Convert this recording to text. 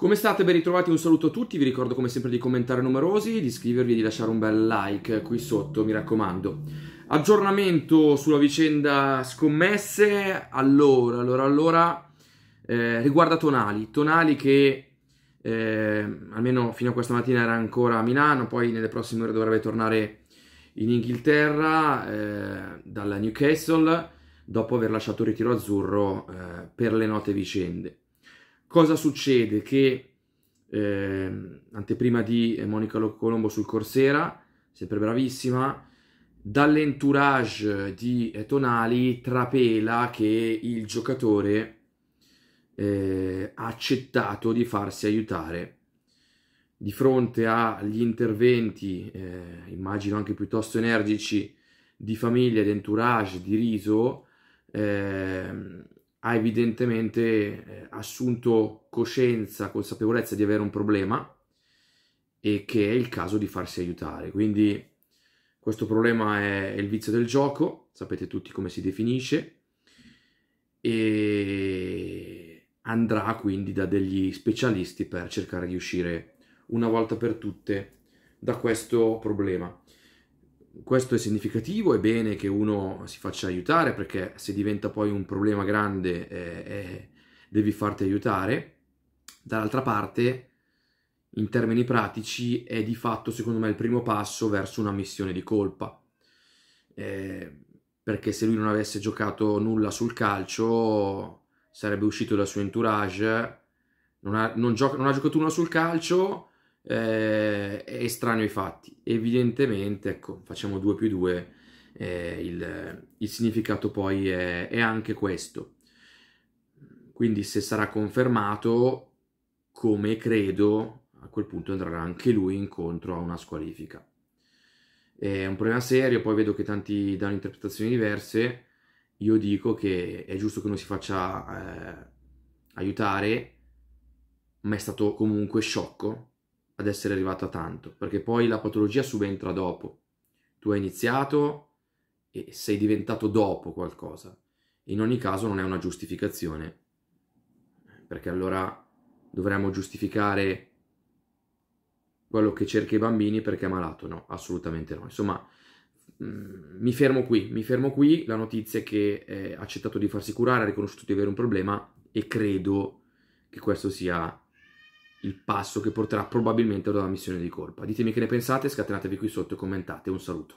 Come state? Ben ritrovati, un saluto a tutti, vi ricordo come sempre di commentare numerosi, di iscrivervi e di lasciare un bel like qui sotto, mi raccomando. Aggiornamento sulla vicenda scommesse, allora, allora, allora, eh, riguarda Tonali, Tonali che eh, almeno fino a questa mattina era ancora a Milano, poi nelle prossime ore dovrebbe tornare in Inghilterra eh, dalla Newcastle dopo aver lasciato il ritiro azzurro eh, per le note vicende. Cosa succede? Che eh, anteprima di eh, Monica Colombo sul Corsera, sempre bravissima, dall'entourage di eh, Tonali trapela che il giocatore eh, ha accettato di farsi aiutare di fronte agli interventi, eh, immagino anche piuttosto energici, di famiglia, di entourage, di riso, eh, ha evidentemente eh, assunto coscienza, consapevolezza di avere un problema e che è il caso di farsi aiutare. Quindi questo problema è il vizio del gioco, sapete tutti come si definisce, e andrà quindi da degli specialisti per cercare di uscire una volta per tutte da questo problema questo è significativo, è bene che uno si faccia aiutare perché se diventa poi un problema grande eh, eh, devi farti aiutare. Dall'altra parte, in termini pratici, è di fatto secondo me il primo passo verso una missione di colpa. Eh, perché se lui non avesse giocato nulla sul calcio sarebbe uscito dal suo entourage, non ha, non gioca, non ha giocato nulla sul calcio, eh, estraneo ai fatti. Evidentemente, ecco, facciamo 2 più 2, eh, il, il, significato poi è, è anche questo. Quindi se sarà confermato, come credo, a quel punto andrà anche lui incontro a una squalifica. È un problema serio, poi vedo che tanti danno interpretazioni diverse. Io dico che è giusto che non si faccia eh, aiutare, ma è stato comunque sciocco ad essere arrivato a tanto, perché poi la patologia subentra dopo. Tu hai iniziato e sei diventato dopo qualcosa. In ogni caso non è una giustificazione, perché allora dovremmo giustificare quello che cerca i bambini perché è malato, no, assolutamente no. Insomma, mm, mi fermo qui, mi fermo qui, la notizia è che ha accettato di farsi curare, ha riconosciuto di avere un problema e credo che questo sia il passo che porterà probabilmente ad una missione di colpa. Ditemi che ne pensate, scatenatevi qui sotto e commentate. Un saluto.